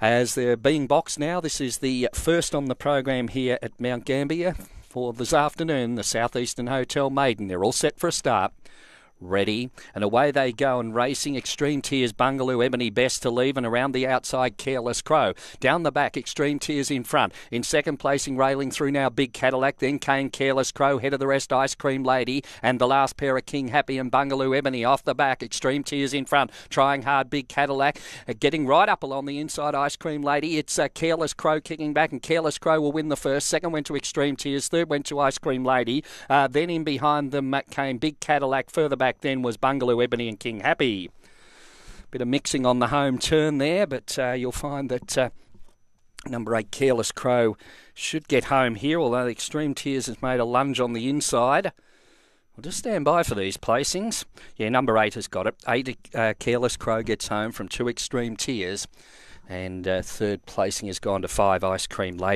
As they're being boxed now, this is the first on the program here at Mount Gambier for this afternoon, the Southeastern Hotel Maiden. They're all set for a start ready. And away they go and racing. Extreme Tears, Bungaloo, Ebony Best to leave and around the outside, Careless Crow. Down the back, Extreme Tears in front. In second placing, railing through now, Big Cadillac. Then came Careless Crow, head of the rest, Ice Cream Lady. And the last pair of King Happy and Bungaloo Ebony off the back. Extreme Tears in front, trying hard, Big Cadillac. Uh, getting right up along the inside, Ice Cream Lady. It's uh, Careless Crow kicking back, and Careless Crow will win the first. Second went to Extreme Tears. Third went to Ice Cream Lady. Uh, then in behind them uh, came Big Cadillac further back back then was Bungaloo Ebony and King Happy. Bit of mixing on the home turn there, but uh, you'll find that uh, number eight Careless Crow should get home here, although Extreme Tears has made a lunge on the inside. Well, just stand by for these placings. Yeah, number eight has got it. Eight uh, Careless Crow gets home from two Extreme Tears, and uh, third placing has gone to five Ice Cream Lady.